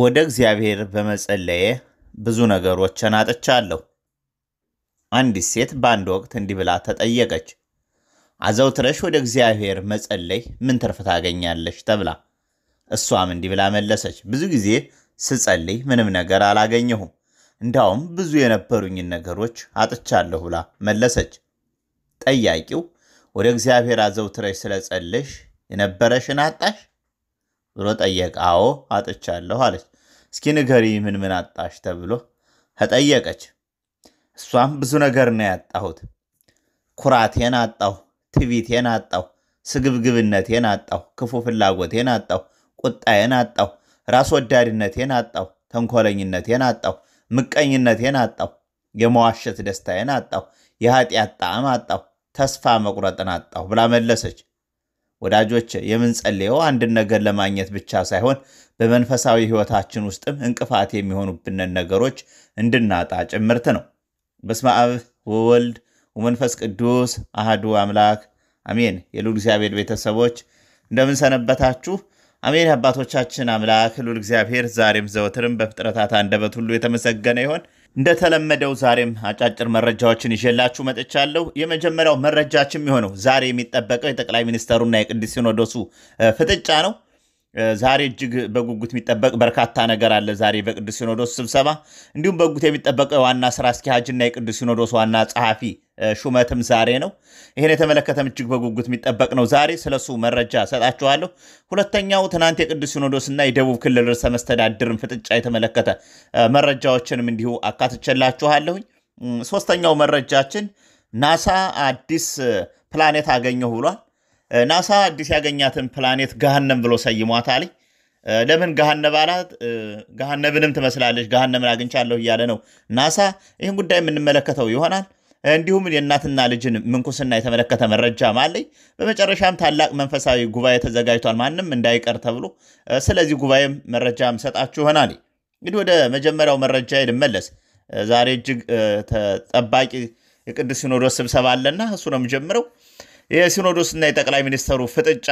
ወደ እግዚአብሔር በመጸለዬ ብዙ ነገሮችን አጥቻለሁ። አንዲት ሴት በአንድ ወቅት እንዲህ ብላ ተጠየቀች፣ አዘውትረሽ ወደ እግዚአብሔር መጸለይ ምን ትርፍ ታገኛለሽ? ተብላ እሷም እንዲህ ብላ መለሰች፣ ብዙ ጊዜ ስጸልይ ምንም ነገር አላገኘሁም፣ እንዳውም ብዙ የነበሩኝን ነገሮች አጥቻለሁ ብላ መለሰች። ጠያቂው ወደ እግዚአብሔር አዘውትረሽ ስለጸለሽ የነበረሽን አጣሽ? ብሎ ጠየቀ። አዎ አጥቻለሁ አለች። እስኪ ንገሪ ምን ምን አጣሽ ተብሎ ተጠየቀች። እሷም ብዙ ነገር ነው ያጣሁት። ኩራቴን አጣሁ፣ ትቢቴን አጣሁ፣ ስግብግብነቴን አጣሁ፣ ክፉ ፍላጎቴን አጣሁ፣ ቁጣዬን አጣሁ፣ ራስ ወዳድነቴን አጣሁ፣ ተንኮለኝነቴን አጣሁ፣ ምቀኝነቴን አጣሁ፣ የመዋሸት ደስታዬን አጣሁ፣ የኃጢአት ጣዕም አጣሁ፣ ተስፋ መቁረጥን አጣሁ ብላ መለሰች። ወዳጆች የምንጸልየው አንድን ነገር ለማግኘት ብቻ ሳይሆን በመንፈሳዊ ሕይወታችን ውስጥም እንቅፋት የሚሆኑብንን ነገሮች እንድናጣ ጭምርት ነው። በስመ አብ ወወልድ ወመንፈስ ቅዱስ አህዱ አምላክ አሜን። የሉል እግዚአብሔር ቤተሰቦች እንደምን ሰነበታችሁ? አሜን። አባቶቻችን አምላክ ሉል እግዚአብሔር ዛሬም ዘወትርም በፍጥረታት አንደበት ሁሉ የተመሰገነ ይሆን። እንደተለመደው ዛሬም አጫጭር መረጃዎችን ይዤላችሁ መጥቻለሁ። የመጀመሪያው መረጃችን የሚሆነው ዛሬ የሚጠበቀው የጠቅላይ ሚኒስተሩና የቅዱስ ሲኖዶሱ ፍጥጫ ነው። ዛሬ እጅግ በጉጉት የሚጠበቅ በርካታ ነገር አለ። ዛሬ በቅዱስ ሲኖዶስ ስብሰባ እንዲሁም በጉጉት የሚጠበቀው የዋና ስራ አስኪያጅና የቅዱስ ሲኖዶስ ዋና ጸሐፊ ሹመትም ዛሬ ነው። ይህን የተመለከተም እጅግ በጉጉት የሚጠበቅ ነው። ዛሬ ስለሱ መረጃ ሰጣችኋለሁ። ሁለተኛው ትናንት የቅዱስ እና የደቡብ ክልል ርዕሰ መስተዳድርን ፍጥጫ የተመለከተ መረጃዎችንም እንዲሁ አካትቸላችኋለሁኝ። ሶስተኛው መረጃችን ናሳ አዲስ ፕላኔት አገኘሁ ብሏል። ናሳ አዲስ ያገኛትን ፕላኔት ገሃነም ብሎ ሰይሟታል። ለምን ገሃነብ አላት? ገሃነብንም ትመስላለች፣ ገሃነምን አግኝቻለሁ እያለ ነው ናሳ። ይህን ጉዳይ የምንመለከተው ይሆናል። እንዲሁም የእናትና ልጅን ምንኩስና የተመለከተ መረጃ አለኝ። በመጨረሻም ታላቅ መንፈሳዊ ጉባኤ ተዘጋጅቷል፣ ማንም እንዳይቀር ተብሎ። ስለዚህ ጉባኤም መረጃም ሰጣችሁ ይሆናል። እንግዲህ ወደ መጀመሪያው መረጃ ልመለስ። ዛሬ እጅግ ተጠባቂ የቅዱስ ሲኖዶስ ስብሰባ አለና እሱ ነው የምጀምረው። የሲኖዶስና የጠቅላይ ሚኒስትሩ ፍጥጫ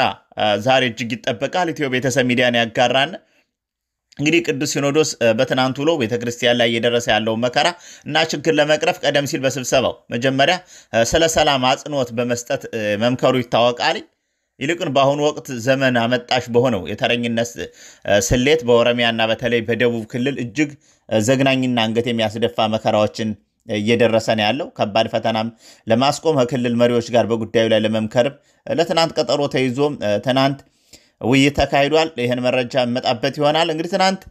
ዛሬ እጅግ ይጠበቃል። ኢትዮ ቤተሰብ ሚዲያን ያጋራን እንግዲህ ቅዱስ ሲኖዶስ በትናንት ውሎ ቤተክርስቲያን ላይ እየደረሰ ያለውን መከራ እና ችግር ለመቅረፍ ቀደም ሲል በስብሰባው መጀመሪያ ስለ ሰላም አጽንኦት በመስጠት መምከሩ ይታወቃል። ይልቁን በአሁኑ ወቅት ዘመን አመጣሽ በሆነው የተረኝነት ስሌት በኦሮሚያና በተለይ በደቡብ ክልል እጅግ ዘግናኝና አንገት የሚያስደፋ መከራዎችን እየደረሰ ነው ያለው። ከባድ ፈተናም ለማስቆም ከክልል መሪዎች ጋር በጉዳዩ ላይ ለመምከርም ለትናንት ቀጠሮ ተይዞም ትናንት ውይይት ተካሂዷል። ይህን መረጃ የመጣበት ይሆናል። እንግዲህ ትናንት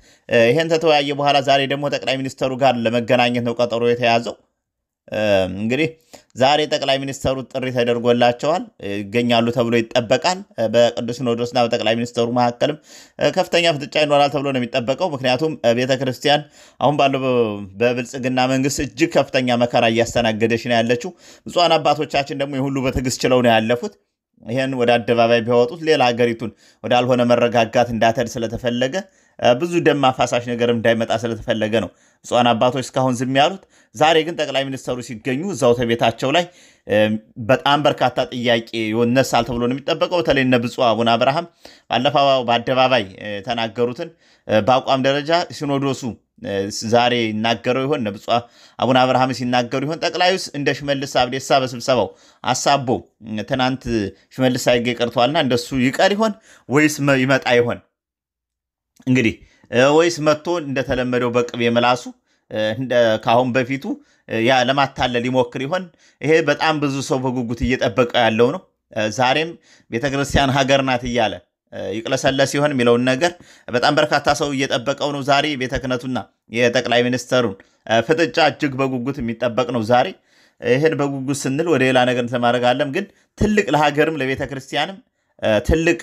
ይህን ተተወያየ በኋላ ዛሬ ደግሞ ጠቅላይ ሚኒስተሩ ጋር ለመገናኘት ነው ቀጠሮ የተያዘው። እንግዲህ ዛሬ ጠቅላይ ሚኒስተሩ ጥሪ ተደርጎላቸዋል ይገኛሉ ተብሎ ይጠበቃል። በቅዱስ ሲኖዶስና በጠቅላይ ሚኒስተሩ መካከልም ከፍተኛ ፍጥጫ ይኖራል ተብሎ ነው የሚጠበቀው። ምክንያቱም ቤተ ክርስቲያን አሁን ባለው በብልጽግና መንግስት እጅግ ከፍተኛ መከራ እያስተናገደች ነው ያለችው። ብፁዓን አባቶቻችን ደግሞ የሁሉ በትዕግስት ችለው ነው ያለፉት። ይህን ወደ አደባባይ ቢያወጡት ሌላ ሀገሪቱን ወዳልሆነ መረጋጋት እንዳተድ ስለተፈለገ ብዙ ደም አፋሳሽ ነገር እንዳይመጣ ስለተፈለገ ነው ብፁዓን አባቶች እስካሁን ዝም ያሉት። ዛሬ ግን ጠቅላይ ሚኒስትሩ ሲገኙ እዛው ተቤታቸው ላይ በጣም በርካታ ጥያቄ ይነሳል ተብሎ ነው የሚጠበቀው። በተለይ እነ ብፁዕ አቡነ አብርሃም ባለፈው በአደባባይ የተናገሩትን በአቋም ደረጃ ሲኖዶሱ ዛሬ ይናገረው ይሆን? ብፁዕ አቡነ አብርሃም ሲናገሩ ይሆን? ጠቅላዩስ እንደ ሽመልስ አብዴሳ በስብሰባው አሳቦ ትናንት ሽመልስ አይጌ ቀርተዋልና እንደሱ ይቀር ይሆን ወይስ ይመጣ ይሆን? እንግዲህ ወይስ መጥቶ እንደተለመደው በቅቤ ምላሱ ካሁን በፊቱ ያ ለማታለል ይሞክር ይሆን? ይሄ በጣም ብዙ ሰው በጉጉት እየጠበቀ ያለው ነው። ዛሬም ቤተክርስቲያን ሀገር ናት እያለ ይቅለሰለስ ሲሆን የሚለውን ነገር በጣም በርካታ ሰው እየጠበቀው ነው። ዛሬ ቤተ ክህነቱና የጠቅላይ ሚኒስተሩን ፍጥጫ እጅግ በጉጉት የሚጠበቅ ነው ዛሬ። ይህን በጉጉት ስንል ወደ ሌላ ነገር ተማረጋለም፣ ግን ትልቅ ለሀገርም ለቤተ ክርስቲያንም ትልቅ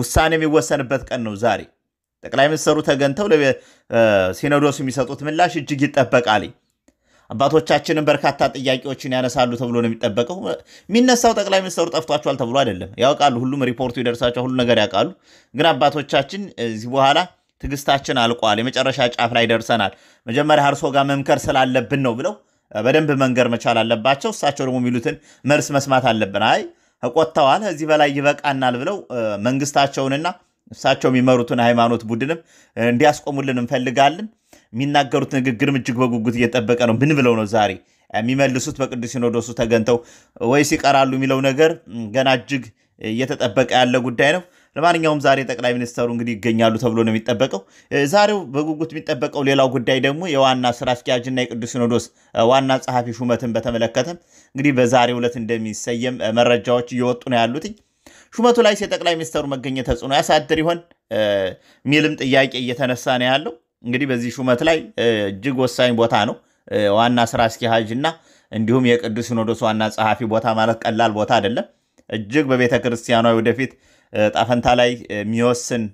ውሳኔ የሚወሰንበት ቀን ነው ዛሬ። ጠቅላይ ሚኒስተሩ ተገኝተው ሲኖዶሱ የሚሰጡት ምላሽ እጅግ ይጠበቃል። አባቶቻችንም በርካታ ጥያቄዎችን ያነሳሉ ተብሎ ነው የሚጠበቀው። የሚነሳው ጠቅላይ ሚኒስትሩ ጠፍቷቸዋል ተብሎ አይደለም። ያውቃሉ፣ ሁሉም ሪፖርቱ ይደርሳቸዋል፣ ሁሉ ነገር ያውቃሉ። ግን አባቶቻችን እዚህ በኋላ ትግስታችን አልቋል፣ የመጨረሻ ጫፍ ላይ ደርሰናል፣ መጀመሪያ እርሶ ጋር መምከር ስላለብን ነው ብለው በደንብ መንገር መቻል አለባቸው። እሳቸው ደግሞ የሚሉትን መልስ መስማት አለብን። አይ ቆጥተዋል፣ እዚህ በላይ ይበቃናል ብለው መንግስታቸውንና እሳቸው የሚመሩትን ሃይማኖት ቡድንም እንዲያስቆሙልን እንፈልጋለን። የሚናገሩት ንግግርም እጅግ በጉጉት እየጠበቀ ነው። ምን ብለው ነው ዛሬ የሚመልሱት? በቅዱስ ሲኖዶሱ ተገንተው ወይስ ይቀራሉ የሚለው ነገር ገና እጅግ እየተጠበቀ ያለ ጉዳይ ነው። ለማንኛውም ዛሬ ጠቅላይ ሚኒስተሩ እንግዲህ ይገኛሉ ተብሎ ነው የሚጠበቀው። ዛሬው በጉጉት የሚጠበቀው ሌላው ጉዳይ ደግሞ የዋና ስራ አስኪያጅና የቅዱስ ሲኖዶስ ዋና ጸሐፊ ሹመትን በተመለከተም እንግዲህ በዛሬው ዕለት እንደሚሰየም መረጃዎች እየወጡ ነው ያሉትኝ። ሹመቱ ላይ የጠቅላይ ሚኒስተሩ መገኘት ተጽዕኖ ያሳድር ይሆን የሚልም ጥያቄ እየተነሳ ነው ያለው። እንግዲህ በዚህ ሹመት ላይ እጅግ ወሳኝ ቦታ ነው። ዋና ስራ አስኪያጅ እና እንዲሁም የቅዱስ ሲኖዶስ ዋና ጸሐፊ ቦታ ማለት ቀላል ቦታ አይደለም። እጅግ በቤተ ክርስቲያኗ ወደፊት ጣፈንታ ላይ የሚወስን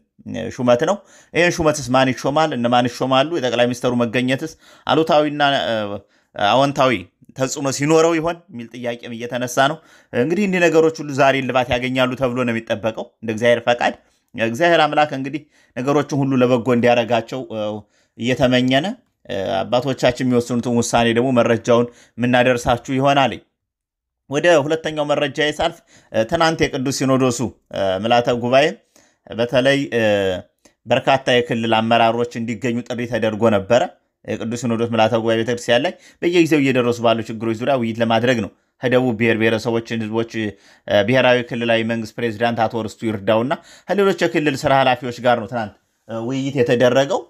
ሹመት ነው። ይህን ሹመትስ ማን ይሾማል? እነማን ይሾማሉ? የጠቅላይ ሚኒስትሩ መገኘትስ አሉታዊና አዎንታዊ ተጽዕኖ ሲኖረው ይሆን የሚል ጥያቄም እየተነሳ ነው። እንግዲህ እንዲህ ነገሮች ሁሉ ዛሬ ልባት ያገኛሉ ተብሎ ነው የሚጠበቀው እንደ እግዚአብሔር ፈቃድ። እግዚአብሔር አምላክ እንግዲህ ነገሮችን ሁሉ ለበጎ እንዲያደርጋቸው እየተመኘነ አባቶቻችን የሚወስኑትን ውሳኔ ደግሞ መረጃውን የምናደርሳችሁ ይሆናል። ወደ ሁለተኛው መረጃ የሳልፍ ትናንት የቅዱስ ሲኖዶሱ ምልዓተ ጉባኤ በተለይ በርካታ የክልል አመራሮች እንዲገኙ ጥሪ ተደርጎ ነበረ። የቅዱስ ሲኖዶስ ምልዓተ ጉባኤ ቤተክርስቲያን ላይ በየጊዜው እየደረሱ ባሉ ችግሮች ዙሪያ ውይይት ለማድረግ ነው ከደቡብ ብሔር ብሔረሰቦችን ህዝቦች ብሔራዊ ክልላዊ መንግስት ፕሬዚዳንት አቶ ርስቱ ይርዳውና ከሌሎች የክልል ስራ ኃላፊዎች ጋር ነው ትናንት ውይይት የተደረገው።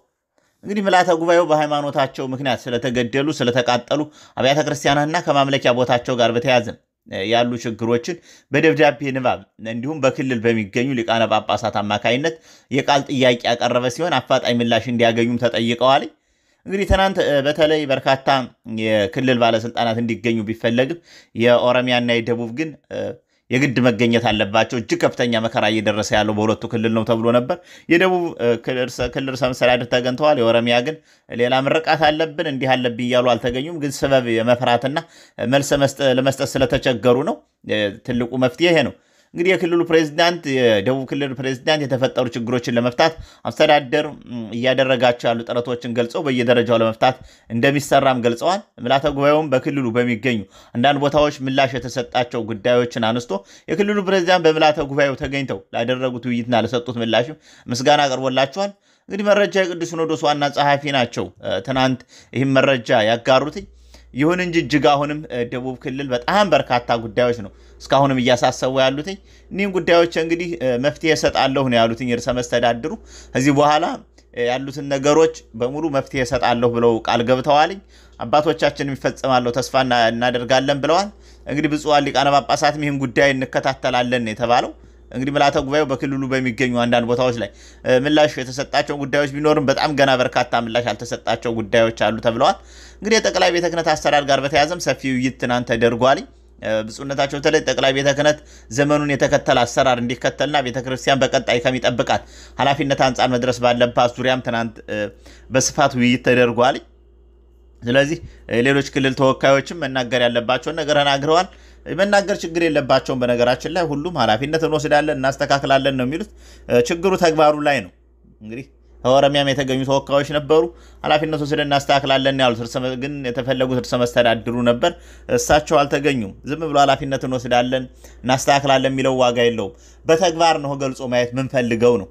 እንግዲህ ምልዓተ ጉባኤው በሃይማኖታቸው ምክንያት ስለተገደሉ ስለተቃጠሉ አብያተ ክርስቲያናትና ከማምለኪያ ቦታቸው ጋር በተያያዘ ያሉ ችግሮችን በደብዳቤ ንባብ እንዲሁም በክልል በሚገኙ ሊቃነ ጳጳሳት አማካኝነት የቃል ጥያቄ ያቀረበ ሲሆን አፋጣኝ ምላሽ እንዲያገኙም ተጠይቀዋል። እንግዲህ ትናንት በተለይ በርካታ የክልል ባለስልጣናት እንዲገኙ ቢፈለግም የኦሮሚያና የደቡብ ግን የግድ መገኘት አለባቸው። እጅግ ከፍተኛ መከራ እየደረሰ ያለው በሁለቱ ክልል ነው ተብሎ ነበር። የደቡብ ክልል ርዕሰ መስተዳድር ተገኝተዋል። የኦሮሚያ ግን ሌላ ምርቃት አለብን እንዲህ አለብኝ እያሉ አልተገኙም። ግን ስበብ የመፍራትና መልስ ለመስጠት ስለተቸገሩ ነው። ትልቁ መፍትሄ ይሄ ነው። እንግዲህ የክልሉ ፕሬዚዳንት የደቡብ ክልል ፕሬዚዳንት የተፈጠሩ ችግሮችን ለመፍታት አስተዳደር እያደረጋቸው ያሉ ጥረቶችን ገልጸው በየደረጃው ለመፍታት እንደሚሰራም ገልጸዋል። ምልዓተ ጉባኤውም በክልሉ በሚገኙ አንዳንድ ቦታዎች ምላሽ የተሰጣቸው ጉዳዮችን አነስቶ የክልሉ ፕሬዚዳንት በምልዓተ ጉባኤው ተገኝተው ላደረጉት ውይይትና ለሰጡት ምላሽም ምስጋና አቅርቦላቸዋል። እንግዲህ መረጃ የቅዱስ ሲኖዶስ ዋና ጸሐፊ ናቸው። ትናንት ይህም መረጃ ያጋሩትኝ ይሁን እንጂ እጅግ አሁንም ደቡብ ክልል በጣም በርካታ ጉዳዮች ነው እስካሁንም እያሳሰቡ ያሉትኝ። እኒህም ጉዳዮች እንግዲህ መፍትሄ እሰጣለሁ ነው ያሉትኝ እርሰ መስተዳድሩ ከዚህ በኋላ ያሉትን ነገሮች በሙሉ መፍትሄ እሰጣለሁ ብለው ቃል ገብተዋልኝ። አባቶቻችን የሚፈጽማለሁ ተስፋ እናደርጋለን ብለዋል። እንግዲህ ብፁዓን ሊቃነ ጳጳሳትም ይህን ጉዳይ እንከታተላለን የተባለው። እንግዲህ ምልዓተ ጉባኤው በክልሉ በሚገኙ አንዳንድ ቦታዎች ላይ ምላሽ የተሰጣቸው ጉዳዮች ቢኖርም በጣም ገና በርካታ ምላሽ ያልተሰጣቸው ጉዳዮች አሉ ተብለዋል። እንግዲህ የጠቅላይ ቤተ ክህነት አሰራር ጋር በተያያዘም ሰፊ ውይይት ትናንት ተደርጓል። ብፁዕነታቸው በተለይ ጠቅላይ ቤተ ክህነት ዘመኑን የተከተለ አሰራር እንዲከተልና ቤተ ክርስቲያን በቀጣይ ከሚጠብቃት ኃላፊነት አንጻር መድረስ ባለባት ዙሪያም ትናንት በስፋት ውይይት ተደርጓል። ስለዚህ ሌሎች ክልል ተወካዮችም መናገር ያለባቸውን ነገር ተናግረዋል። መናገር ችግር የለባቸውም። በነገራችን ላይ ሁሉም ኃላፊነት እንወስዳለን፣ እናስተካክላለን ነው የሚሉት። ችግሩ ተግባሩ ላይ ነው እንግዲህ ከኦሮሚያም የተገኙ ተወካዮች ነበሩ። ኃላፊነቱ ስለ እናስተካክላለን ያሉት ግን የተፈለጉት ርዕሰ መስተዳድሩ ነበር። እሳቸው አልተገኙም። ዝም ብሎ ኃላፊነት እንወስዳለን እናስተካክላለን የሚለው ዋጋ የለውም። በተግባር ነው ገልጾ ማየት ምንፈልገው ነው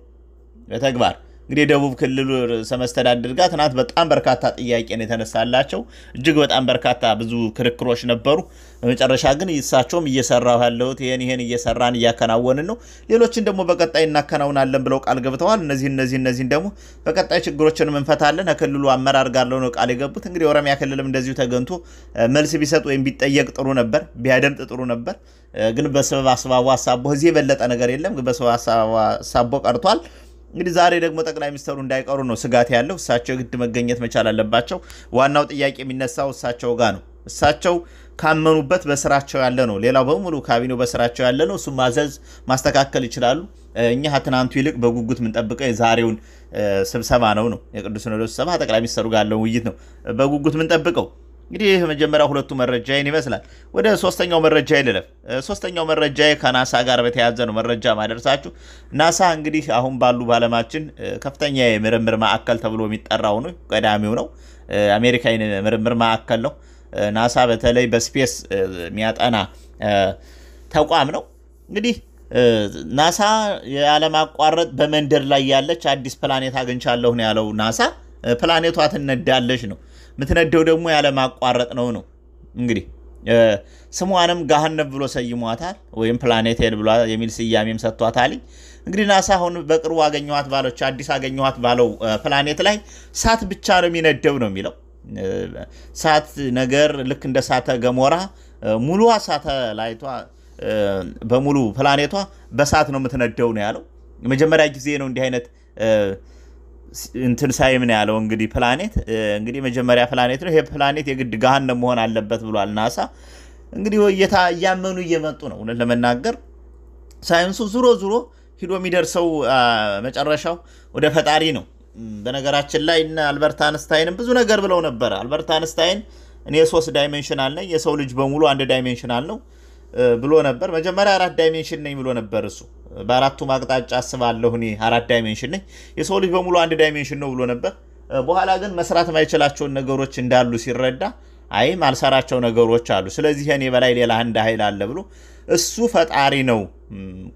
በተግባር እንግዲህ የደቡብ ክልል ርዕሰ መስተዳድር ጋር ትናንት በጣም በርካታ ጥያቄ ነው የተነሳላቸው። እጅግ በጣም በርካታ ብዙ ክርክሮች ነበሩ። በመጨረሻ ግን እሳቸውም እየሰራሁ ያለሁት ይህን ይህን እየሰራን እያከናወንን ነው፣ ሌሎችን ደግሞ በቀጣይ እናከናውናለን ብለው ቃል ገብተዋል። እነዚህ እነዚህ እነዚህን ደግሞ በቀጣይ ችግሮችን እንፈታለን ከክልሉ አመራር ጋር ለሆነ ቃል የገቡት። እንግዲህ የኦሮሚያ ክልልም እንደዚሁ ተገንቶ መልስ ቢሰጥ ወይም ቢጠየቅ ጥሩ ነበር፣ ቢያደምጥ ጥሩ ነበር። ግን በሰበብ አስባቡ ሀሳቦ እዚህ የበለጠ ነገር የለም። ግን በሰበብ ሀሳቦ ቀርቷል። እንግዲህ ዛሬ ደግሞ ጠቅላይ ሚኒስትሩ እንዳይቀሩ ነው ስጋት ያለው። እሳቸው ግድ መገኘት መቻል አለባቸው። ዋናው ጥያቄ የሚነሳው እሳቸው ጋር ነው። እሳቸው ካመኑበት በስራቸው ያለ ነው። ሌላው በሙሉ ካቢኔው በስራቸው ያለ ነው። እሱም ማዘዝ ማስተካከል ይችላሉ። እኛ ትናንቱ ይልቅ በጉጉት የምንጠብቀው የዛሬውን ስብሰባ ነው ነው የቅዱስ ሲኖዶስ ስብሰባ ጠቅላይ ሚኒስትሩ ጋር ያለውን ውይይት ነው በጉጉት የምንጠብቀው። እንግዲህ መጀመሪያ ሁለቱ መረጃዬን ይመስላል። ወደ ሶስተኛው መረጃ ልለፍ። ሶስተኛው መረጃ ከናሳ ጋር በተያያዘ ነው መረጃ ማደርሳችሁ። ናሳ እንግዲህ አሁን ባሉ በዓለማችን ከፍተኛ የምርምር ማዕከል ተብሎ የሚጠራው ነው፣ ቀዳሚው ነው። አሜሪካ ምርምር ማዕከል ነው። ናሳ በተለይ በስፔስ የሚያጠና ተቋም ነው። እንግዲህ ናሳ ያለማቋረጥ በመንደር ላይ ያለች አዲስ ፕላኔት አግኝቻለሁ ነው ያለው ናሳ። ፕላኔቷ ትነዳለች ነው ምትነደው ደግሞ ያለማቋረጥ ነው ነው እንግዲህ ስሟንም ጋህነብ ብሎ ሰይሟታል፣ ወይም ፕላኔት ብሎ የሚል ስያሜም ሰጥቷታል። እንግዲህ ናሳ አሁን በቅርቡ አገኘኋት ባለች አዲስ አገኘኋት ባለው ፕላኔት ላይ እሳት ብቻ ነው የሚነደው ነው የሚለው እሳት ነገር ልክ እንደ እሳተ ገሞራ ሙሉ ሳተላይቷ በሙሉ ፕላኔቷ በእሳት ነው የምትነደው ነው ያለው። የመጀመሪያ ጊዜ ነው እንዲህ አይነት እንትን ሳይምን ያለው እንግዲህ ፕላኔት እንግዲህ መጀመሪያ ፕላኔት ነው። ይሄ ፕላኔት የግድ ገሃነም መሆን አለበት ብሏል ናሳ። እንግዲህ እያመኑ እየመጡ ነው። እውነት ለመናገር ሳይንሱ ዙሮ ዙሮ ሂዶ የሚደርሰው መጨረሻው ወደ ፈጣሪ ነው። በነገራችን ላይ እነ አልበርት አንስታይንም ብዙ ነገር ብለው ነበረ። አልበርት አንስታይን እኔ ሶስት ዳይሜንሽናል ነኝ፣ የሰው ልጅ በሙሉ አንድ ዳይሜንሽናል ነው ብሎ ነበር። መጀመሪያ አራት ዳይሜንሽን ነኝ ብሎ ነበር እሱ በአራቱም አቅጣጫ አስባለሁ እኔ አራት ዳይሜንሽን ነኝ። የሰው ልጅ በሙሉ አንድ ዳይሜንሽን ነው ብሎ ነበር። በኋላ ግን መስራት ማይችላቸውን ነገሮች እንዳሉ ሲረዳ አይ ማልሰራቸው ነገሮች አሉ፣ ስለዚህ እኔ በላይ ሌላ አንድ ኃይል አለ ብሎ እሱ ፈጣሪ ነው፣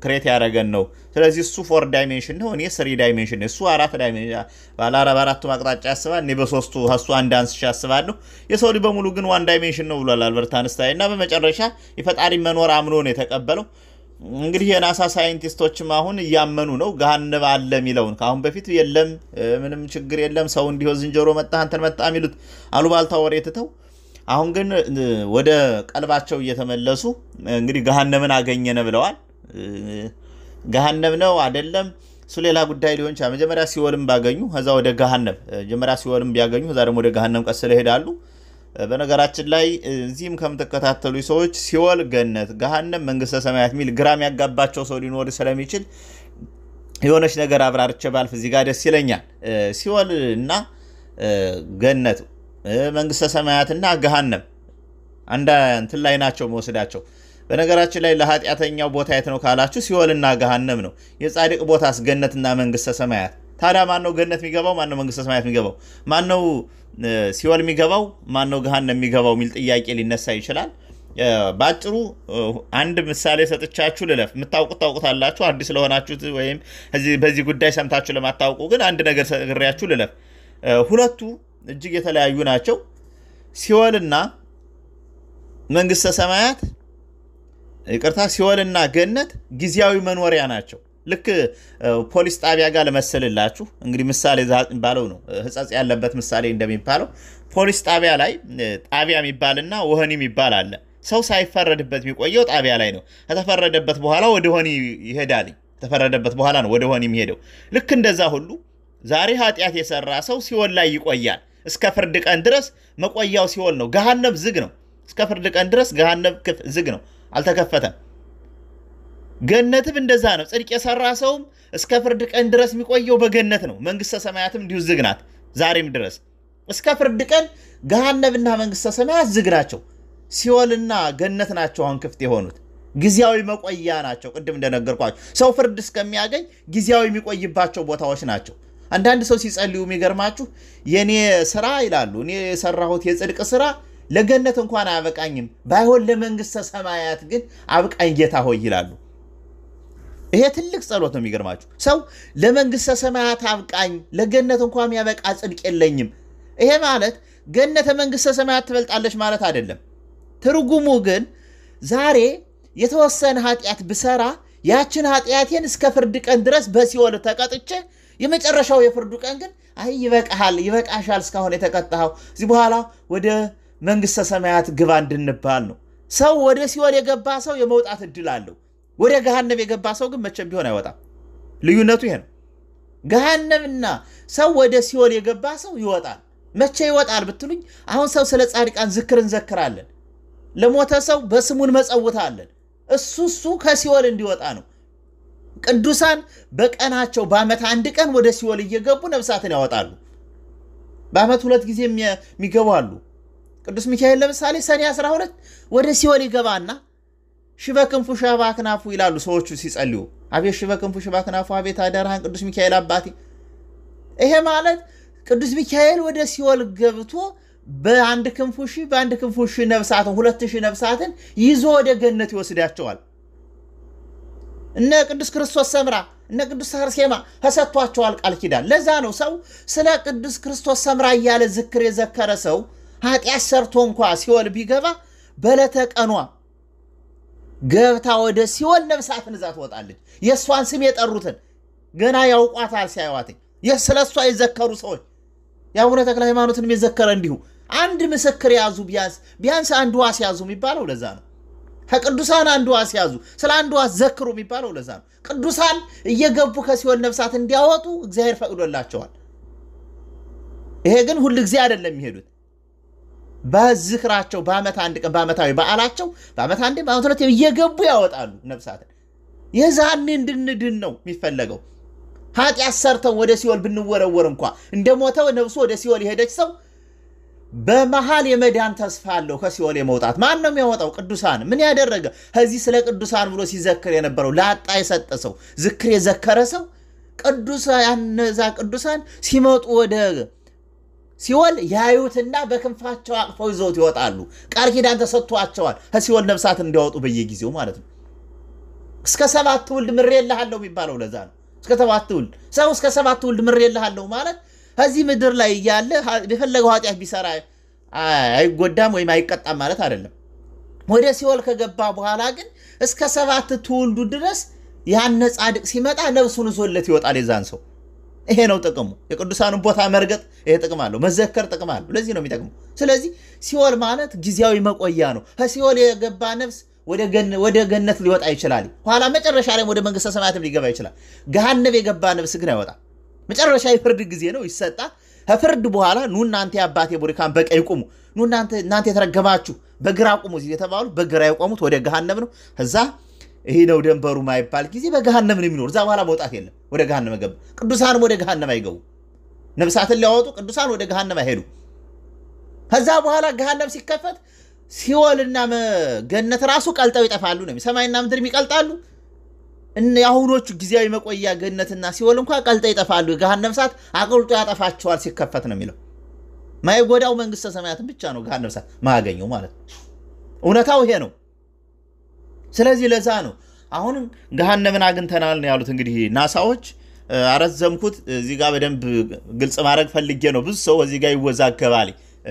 ክሬት ያደረገን ነው። ስለዚህ እሱ ፎር ዳይሜንሽን ነው፣ እኔ ስሪ ዳይሜንሽን እሱ አራት ዳይሜንሽን በአራቱ አቅጣጫ ያስባል፣ እኔ በሶስቱ እሱ አንድ አንስቼ ያስባለሁ። የሰው ልጅ በሙሉ ግን ዋን ዳይሜንሽን ነው ብሏል አልበርት አንስታይን። እና በመጨረሻ የፈጣሪ መኖር አምኖ ነው የተቀበለው። እንግዲህ የናሳ ሳይንቲስቶችም አሁን እያመኑ ነው ገሃነም አለ የሚለውን። ከአሁን በፊት የለም ምንም ችግር የለም ሰው እንዲሁ ዝንጀሮ መጣ አንተን መጣ የሚሉት አሉባልታ ወሬ ትተው አሁን ግን ወደ ቀልባቸው እየተመለሱ እንግዲህ ገሃነምን አገኘነ ብለዋል። ገሃነም ነው አይደለም እሱ ሌላ ጉዳይ ሊሆን ይችላል። መጀመሪያ ሲወልም ባገኙ ከዛ ወደ ገሃነም መጀመሪያ ሲወልም ቢያገኙ ከዛ ደግሞ ወደ ገሃነም ቀስ ይሄዳሉ። በነገራችን ላይ እዚህም ከምትከታተሉ ሰዎች ሲወል ገነት፣ ገሃነም መንግስተ ሰማያት የሚል ግራም ያጋባቸው ሰው ሊኖር ስለሚችል የሆነች ነገር አብራርቼ ባልፍ እዚህ ጋር ደስ ይለኛል። ሲወል እና ገነት፣ መንግስተ ሰማያትና ገሃነም አንድ እንትን ላይ ናቸው መወስዳቸው። በነገራችን ላይ ለኃጢአተኛው ቦታ የት ነው ካላችሁ፣ ሲወልና ገሃነም ነው። የጻድቅ ቦታስ ገነትና መንግስተ ሰማያት ታዲያ ማን ነው ገነት የሚገባው? ማን ነው መንግስተ ሰማያት የሚገባው? ማን ነው ሲኦል የሚገባው? ማን ነው ገሃነም የሚገባው የሚል ጥያቄ ሊነሳ ይችላል። በአጭሩ አንድ ምሳሌ ሰጥቻችሁ ልለፍ። የምታውቁት ታውቁታላችሁ። አዲስ ስለሆናችሁት ወይም በዚህ ጉዳይ ሰምታችሁ ለማታውቁ ግን አንድ ነገር ሰግሬያችሁ ልለፍ። ሁለቱ እጅግ የተለያዩ ናቸው። ሲኦልና መንግስተ ሰማያት ይቅርታ፣ ሲኦልና ገነት ጊዜያዊ መኖሪያ ናቸው። ልክ ፖሊስ ጣቢያ ጋር ለመሰልላችሁ እንግዲህ ምሳሌ ባለው ነው ሕጸጽ ያለበት ምሳሌ እንደሚባለው ፖሊስ ጣቢያ ላይ ጣቢያ የሚባልና ወህኒ የሚባል አለ። ሰው ሳይፈረድበት የሚቆየው ጣቢያ ላይ ነው። ከተፈረደበት በኋላ ወደ ወህኒ ይሄዳል። ከተፈረደበት በኋላ ነው ወደ ወህኒ የሚሄደው። ልክ እንደዛ ሁሉ ዛሬ ኃጢአት የሰራ ሰው ሲኦል ላይ ይቆያል። እስከ ፍርድ ቀን ድረስ መቆያው ሲኦል ነው። ገሃነብ ዝግ ነው። እስከ ፍርድ ቀን ድረስ ገሃነብ ዝግ ነው፣ አልተከፈተም። ገነትም እንደዛ ነው። ጽድቅ የሰራ ሰውም እስከ ፍርድ ቀን ድረስ የሚቆየው በገነት ነው። መንግስተ ሰማያትም እንዲሁ ዝግ ናት ዛሬም ድረስ እስከ ፍርድ ቀን ገሃነብና መንግስተ ሰማያት ዝግ ናቸው። ሲኦልና ገነት ናቸው አሁን ክፍት የሆኑት ጊዜያዊ መቆያ ናቸው። ቅድም እንደነገርኳቸው ሰው ፍርድ እስከሚያገኝ ጊዜያዊ የሚቆይባቸው ቦታዎች ናቸው። አንዳንድ ሰው ሲጸልዩ የሚገርማችሁ የእኔ ስራ ይላሉ፣ እኔ የሰራሁት የጽድቅ ስራ ለገነት እንኳን አያበቃኝም፣ ባይሆን ለመንግስተ ሰማያት ግን አብቃኝ ጌታ ሆይ ይላሉ። ይሄ ትልቅ ጸሎት ነው። የሚገርማችሁ ሰው ለመንግሥተ ሰማያት አብቃኝ፣ ለገነት እንኳ የሚያበቃ ጽድቅ የለኝም። ይሄ ማለት ገነተ መንግሥተ ሰማያት ትበልጣለች ማለት አይደለም። ትርጉሙ ግን ዛሬ የተወሰነ ኃጢአት ብሰራ ያችን ኃጢአቴን እስከ ፍርድ ቀን ድረስ በሲኦል ተቀጥቼ የመጨረሻው የፍርዱ ቀን ግን አይ ይበቃሃል፣ ይበቃሻል እስካሁን የተቀጣኸው እዚህ በኋላ ወደ መንግሥተ ሰማያት ግባ እንድንባል ነው። ሰው ወደ ሲኦል የገባ ሰው የመውጣት እድል አለው። ወደ ገሃነም የገባ ሰው ግን መቼም ቢሆን አይወጣም። ልዩነቱ ይሄ ነው። ገሃነምና ሰው ወደ ሲኦል የገባ ሰው ይወጣል። መቼ ይወጣል ብትሉኝ፣ አሁን ሰው ስለ ጻድቃን ዝክር እንዘክራለን፣ ለሞተ ሰው በስሙን መጸውታለን። እሱ እሱ ከሲኦል እንዲወጣ ነው። ቅዱሳን በቀናቸው በዓመት አንድ ቀን ወደ ሲኦል እየገቡ ነብሳትን ያወጣሉ። በዓመት ሁለት ጊዜ የሚገቡ አሉ። ቅዱስ ሚካኤል ለምሳሌ ሰኔ 12 ወደ ሲኦል ይገባና ሽበ ክንፉ ሽባ ክናፉ ይላሉ ሰዎቹ ሲጸልዩ፣ አቤት ሽበ ክንፉ ክናፉ፣ አቤት አደራህን ቅዱስ ሚካኤል አባቴ። ይሄ ማለት ቅዱስ ሚካኤል ወደ ሲወል ገብቶ በአንድ ክንፉ ሺ በአንድ ክንፉ ሺ ነብሳትን ሁለት ሺ ነብሳትን ይዞ ወደ ገነት ይወስዳቸዋል። እነ ቅዱስ ክርስቶስ ሰምራ እነ ቅዱስ አርሴማ ተሰጥቷቸዋል ቃል ኪዳን። ለዛ ነው ሰው ስለ ቅዱስ ክርስቶስ ሰምራ እያለ ዝክር የዘከረ ሰው ኃጢአት ሰርቶ እንኳ ሲወል ቢገባ በለተቀኗ ገብታ ወደ ሲኦል ነፍሳትን እዛ ትወጣለች። የእሷን ስም የጠሩትን ገና ያውቋታል ሲያዩዋትኝ ስለ እሷ የዘከሩ ሰዎች የአቡነ ተክለ ሃይማኖትንም የዘከረ እንዲሁ አንድ ምስክር ያዙ። ቢያንስ ቢያንስ አንድ ዋስ ያዙ የሚባለው ለዛ ነው። ከቅዱሳን አንድ ዋስ ያዙ፣ ስለ አንድ ዋስ ዘክሩ የሚባለው ለዛ ነው። ቅዱሳን እየገቡ ከሲኦል ነፍሳት እንዲያወጡ እግዚአብሔር ፈቅዶላቸዋል። ይሄ ግን ሁል ጊዜ አይደለም የሚሄዱት በዝክራቸው በዓመት አንድ ቀን በዓመታዊ በዓላቸው በዓመት አንድ በዓመት ሁለት እየገቡ ያወጣሉ ነፍሳትን። የዛኔ እንድንድን ነው የሚፈለገው። ኃጢአት ሰርተው ወደ ሲኦል ብንወረወር እንኳ እንደ ሞተው ነፍሱ ወደ ሲኦል የሄደች ሰው በመሃል የመዳን ተስፋ አለው ከሲኦል የመውጣት። ማን ነው የሚያወጣው? ቅዱሳን። ምን ያደረገ ከዚህ ስለ ቅዱሳን ብሎ ሲዘክር የነበረው ላጣ የሰጠ ሰው፣ ዝክር የዘከረ ሰው ቅዱሳን ያነዛ ቅዱሳን ሲመጡ ወደ ሲኦል ያዩትና በክንፋቸው አቅፈው ይዘውት ይወጣሉ። ቃል ኪዳን ተሰጥቷቸዋል ከሲኦል ነብሳት እንዲያወጡ በየጊዜው ማለት ነው። እስከ ሰባት ትውልድ ምሬልሃለሁ የሚባለው ለዛ ነው። እስከ ሰባት ትውልድ ሰው እስከ ሰባት ትውልድ ምሬልሃለሁ ማለት ከዚህ ምድር ላይ እያለ የፈለገው ኃጢአት ቢሰራ አይጎዳም ወይም አይቀጣም ማለት አይደለም። ወደ ሲኦል ከገባ በኋላ ግን እስከ ሰባት ትውልዱ ድረስ ያነ ጻድቅ ሲመጣ ነብሱን ይዞለት ይወጣል የዛን ሰው ይሄ ነው ጥቅሙ። የቅዱሳንን ቦታ መርገጥ ይሄ ጥቅም አለው። መዘከር ጥቅም አለው። ለዚህ ነው የሚጠቅሙ። ስለዚህ ሲኦል ማለት ጊዜያዊ መቆያ ነው። ከሲኦል የገባ ነፍስ ወደ ገነት ሊወጣ ይችላል። ኋላ መጨረሻ ላይ ወደ መንግስተ ሰማያትም ሊገባ ይችላል። ገሃነብ የገባ ነፍስ ግን አይወጣ። መጨረሻ የፍርድ ጊዜ ነው፣ ይሰጣል። ከፍርድ በኋላ ኑ እናንተ የአባቴ ቡሪካን በቀኝ ቁሙ፣ ኑ እናንተ የተረገማችሁ በግራ ቁሙ የተባሉ በግራ የቆሙት ወደ ገሃነብ ነው እዛ ነው ደንበሩ ማይባል ጊዜ በገሃነም ነው የሚኖር። እዛ በኋላ መውጣት የለም። ወደ ገሃነም ገብ ቅዱሳንም ወደ ገሃነም አይገቡ። ነብሳትን ሊያወጡ ቅዱሳን ወደ ገሃነም አይሄዱ። ከዛ በኋላ ገሃነም ሲከፈት ሲወልና ገነት ራሱ ቀልጠው ይጠፋሉ ነው። ሰማይና ምድርም ይቀልጣሉ። የአሁኖቹ ጊዜያዊ መቆያ ገነትና ሲወል እንኳ ቀልጠው ይጠፋሉ። ገሃነም እሳት አቅልጦ ያጠፋቸዋል ሲከፈት ነው የሚለው። ማይጎዳው መንግስተ ሰማያትን ብቻ ነው ገሃነም እሳት ማያገኘው ማለት ነው። እውነታው ይሄ ነው። ስለዚህ ለዛ ነው አሁንም ገሃነምን አግኝተናል ነው ያሉት። እንግዲህ ናሳዎች አረዘምኩት፣ እዚህ ጋር በደንብ ግልጽ ማድረግ ፈልጌ ነው። ብዙ ሰው እዚህ ጋር ይወዛገባል፣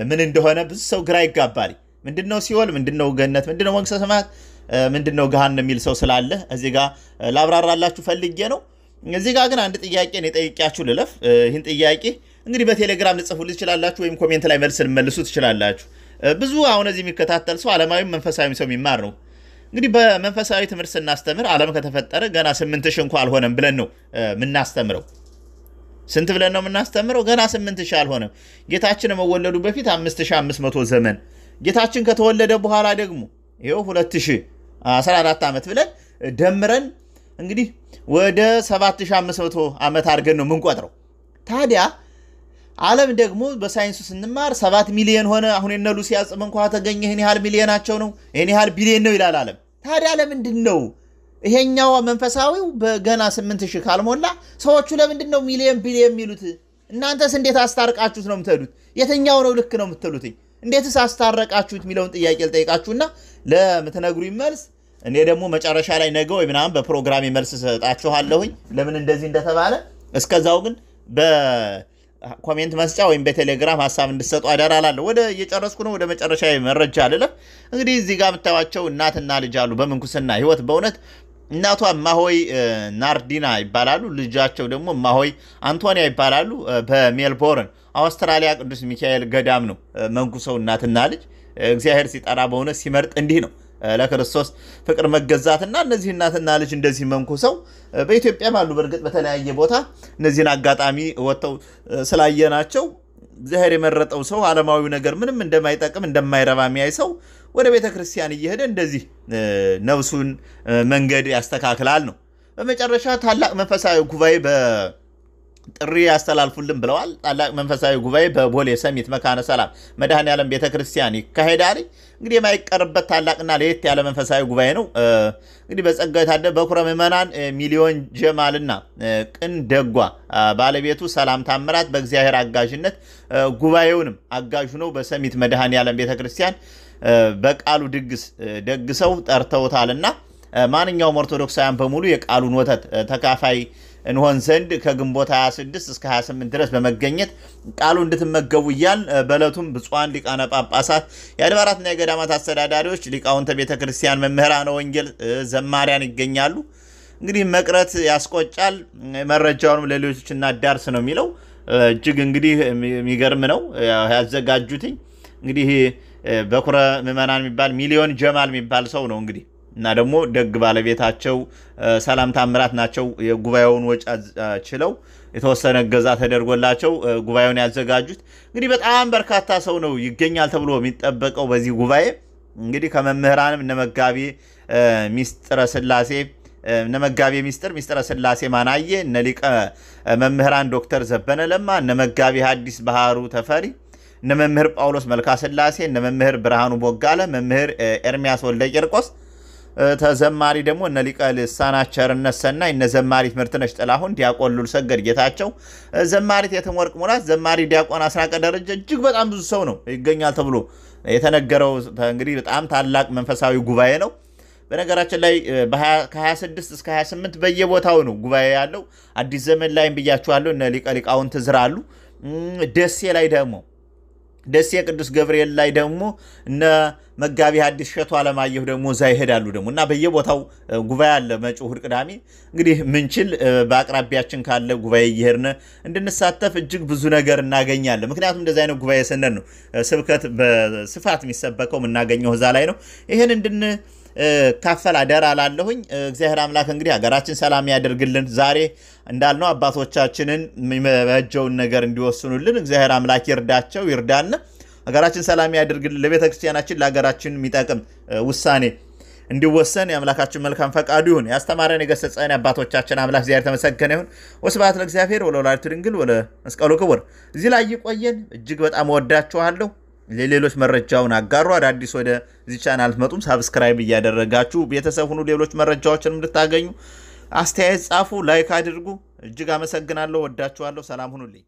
ምን እንደሆነ ብዙ ሰው ግራ ይጋባል። ምንድነው ሲወል ምንድነው ገነት? ምንድነው መንግሥተ ሰማያት? ምንድነው ገሃን የሚል ሰው ስላለ እዚህ ጋር ላብራራላችሁ ፈልጌ ነው። እዚህ ጋር ግን አንድ ጥያቄ እኔ ጠይቄያችሁ ልለፍ። ይህን ጥያቄ እንግዲህ በቴሌግራም ልጽፉልኝ ትችላላችሁ፣ ወይም ኮሜንት ላይ መልስ ልመልሱ ትችላላችሁ። ብዙ አሁን እዚህ የሚከታተል ሰው አለማዊም መንፈሳዊም ሰው የሚማር ነው እንግዲህ በመንፈሳዊ ትምህርት ስናስተምር ዓለም ከተፈጠረ ገና ስምንት ሺህ እንኳ አልሆነም ብለን ነው የምናስተምረው። ስንት ብለን ነው የምናስተምረው? ገና ስምንት ሺህ አልሆነም። ጌታችን መወለዱ በፊት አምስት ሺህ አምስት መቶ ዘመን ጌታችን ከተወለደ በኋላ ደግሞ ይኸው ሁለት ሺህ አስራ አራት ዓመት ብለን ደምረን እንግዲህ ወደ ሰባት ሺህ አምስት መቶ ዓመት አድርገን ነው የምንቆጥረው ታዲያ ዓለም ደግሞ በሳይንሱ ስንማር ሰባት ሚሊዮን ሆነ። አሁን የነ ሉሲ አጽም እንኳ ተገኘ ይህን ያህል ሚሊዮናቸው ነው ይህን ያህል ቢሊዮን ነው ይላል ዓለም። ታዲያ ለምንድን ነው ይሄኛው መንፈሳዊው በገና ስምንት ሺህ ካልሞላ ሰዎቹ ለምንድን ነው ሚሊዮን ቢሊዮን የሚሉት? እናንተስ እንዴት አስታርቃችሁት ነው የምትሉት? የትኛው ነው ልክ ነው የምትሉትኝ? እንዴትስ አስታረቃችሁት የሚለውን ጥያቄ ልጠይቃችሁና ለምትነግሩኝ መልስ እኔ ደግሞ መጨረሻ ላይ ነገ ወይ ምናምን በፕሮግራም መልስ ሰጣችኋለሁኝ ለምን እንደዚህ እንደተባለ እስከዛው ግን ኮሜንት መስጫ ወይም በቴሌግራም ሀሳብ እንድሰጡ አደራላለሁ። ወደ እየጨረስኩ ነው። ወደ መጨረሻ መረጃ ልለፍ። እንግዲህ እዚህ ጋር የምታዩቸው እናትና ልጅ አሉ በምንኩስና ህይወት በእውነት እናቷ ማሆይ ናርዲና ይባላሉ። ልጃቸው ደግሞ ማሆይ አንቶኒያ ይባላሉ። በሜልቦርን አውስትራሊያ ቅዱስ ሚካኤል ገዳም ነው መንኩሰው እናትና ልጅ እግዚአብሔር ሲጠራ በእውነት ሲመርጥ እንዲህ ነው። ለክርስቶስ ፍቅር መገዛትና እነዚህ እናትና ልጅ እንደዚህ መንኩሰው በኢትዮጵያም አሉ። በእርግጥ በተለያየ ቦታ እነዚህን አጋጣሚ ወጥተው ስላየናቸው እግዚአብሔር የመረጠው ሰው ዓለማዊ ነገር ምንም እንደማይጠቅም እንደማይረባ የሚያይ ሰው ወደ ቤተ ክርስቲያን እየሄደ እንደዚህ ነፍሱን መንገድ ያስተካክላል ነው። በመጨረሻ ታላቅ መንፈሳዊ ጉባኤ ጥሪ ያስተላልፉልን ብለዋል። ታላቅ መንፈሳዊ ጉባኤ በቦሌ ሰሚት መካነ ሰላም መድኃኔ ዓለም ቤተ ክርስቲያን ይካሄዳል። እንግዲህ የማይቀርበት ታላቅና ለየት ያለ መንፈሳዊ ጉባኤ ነው። እንግዲህ በጸጋ በኩረ ምዕመናን ሚሊዮን ጀማልና ቅን ደጓ ባለቤቱ ሰላም ታምራት በእግዚአብሔር አጋዥነት ጉባኤውንም አጋዥ ነው በሰሚት መድኃኔ ቤተ ክርስቲያን በቃሉ ድግስ ደግሰው ጠርተውታልና ማንኛውም ኦርቶዶክሳውያን በሙሉ የቃሉን ወተት ተካፋይ እንሆን ዘንድ ከግንቦት 26 እስከ 28 ድረስ በመገኘት ቃሉ እንድትመገቡ እያል በዕለቱም ብፁዓን ሊቃነ ጳጳሳት፣ የአድባራትና የገዳማት አስተዳዳሪዎች፣ ሊቃውንተ ቤተ ክርስቲያን፣ መምህራነ ወንጌል፣ ዘማሪያን ይገኛሉ። እንግዲህ መቅረት ያስቆጫል። መረጃውንም ለሌሎች እናዳርስ ነው የሚለው እጅግ እንግዲህ የሚገርም ነው ያዘጋጁትኝ እንግዲህ በኩረ ምዕመናን የሚባል ሚሊዮን ጀማል የሚባል ሰው ነው እንግዲህ እና ደግሞ ደግ ባለቤታቸው ሰላም ታምራት ናቸው። የጉባኤውን ወጪ ችለው የተወሰነ እገዛ ተደርጎላቸው ጉባኤውን ያዘጋጁት። እንግዲህ በጣም በርካታ ሰው ነው ይገኛል ተብሎ የሚጠበቀው በዚህ ጉባኤ እንግዲህ ከመምህራንም እነ መጋቤ ሚስጥረ ስላሴ እነ መጋቤ ሚስጥር ሚስጥረ ስላሴ ማናየ እነ ሊቀ መምህራን ዶክተር ዘበነ ለማ እነ መጋቤ ሐዲስ ባህሩ ተፈሪ እነ መምህር ጳውሎስ መልካ ስላሴ እነ መምህር ብርሃኑ ቦጋለ መምህር ኤርሚያስ ወልደ ቂርቆስ ተዘማሪ ደግሞ እነ ሊቀ ልሳናት ቸርነት ሰናይ፣ እነ ዘማሪት ምርትነሽ ጥላሁን፣ ዲያቆን ሉልሰገድ ጌታቸው፣ ዘማሪት የትምወርቅ ሙላት፣ ዘማሪ ዲያቆን አስናቀ ደረጀ እጅግ በጣም ብዙ ሰው ነው ይገኛል ተብሎ የተነገረው። እንግዲህ በጣም ታላቅ መንፈሳዊ ጉባኤ ነው። በነገራችን ላይ ከ26 እስከ 28 በየቦታው ነው ጉባኤ ያለው። አዲስ ዘመን ላይም ብያችኋለሁ እነ ሊቀ ሊቃውንት ዝራ አሉ። ደሴ ላይ ደግሞ ደሴ የቅዱስ ገብርኤል ላይ ደግሞ እነ መጋቢ ሐዲስ እሸቱ አለማየሁ ደግሞ እዛ ይሄዳሉ ደግሞ እና በየቦታው ጉባኤ አለ። መጪው እሑድ ቅዳሜ እንግዲህ ምንችል በአቅራቢያችን ካለ ጉባኤ እየሄድን እንድንሳተፍ እጅግ ብዙ ነገር እናገኛለን። ምክንያቱም እንደዚህ አይነት ጉባኤ ስነን ነው ስብከት በስፋት የሚሰበከው የምናገኘው እዛ ላይ ነው። ይህን እንድን ካፈል አደራ ላለሁኝ እግዚአብሔር አምላክ እንግዲህ ሀገራችን ሰላም ያደርግልን። ዛሬ እንዳልነው አባቶቻችንን የሚበጀውን ነገር እንዲወስኑልን እግዚአብሔር አምላክ ይርዳቸው ይርዳን። ሀገራችን ሰላም ያደርግልን። ለቤተ ክርስቲያናችን ለሀገራችን የሚጠቅም ውሳኔ እንዲወሰን የአምላካችን መልካም ፈቃዱ ይሁን። ያስተማረን የገሰጸን አባቶቻችን አምላክ እግዚአብሔር ተመሰገነ ይሁን። ወስብሐት ለእግዚአብሔር ወለወላዲቱ ድንግል ወለመስቀሉ ክቡር። እዚህ ላይ ይቆየን። እጅግ በጣም ወዳችኋለሁ። ለሌሎች መረጃውን አጋሩ። አዳዲስ ወደ ዚህ ቻናል መጡም ሳብስክራይብ እያደረጋችሁ ቤተሰብ ሁኑ። ሌሎች መረጃዎችን እንድታገኙ አስተያየት ጻፉ፣ ላይክ አድርጉ። እጅግ አመሰግናለሁ። ወዳችኋለሁ። ሰላም ሁኑልኝ።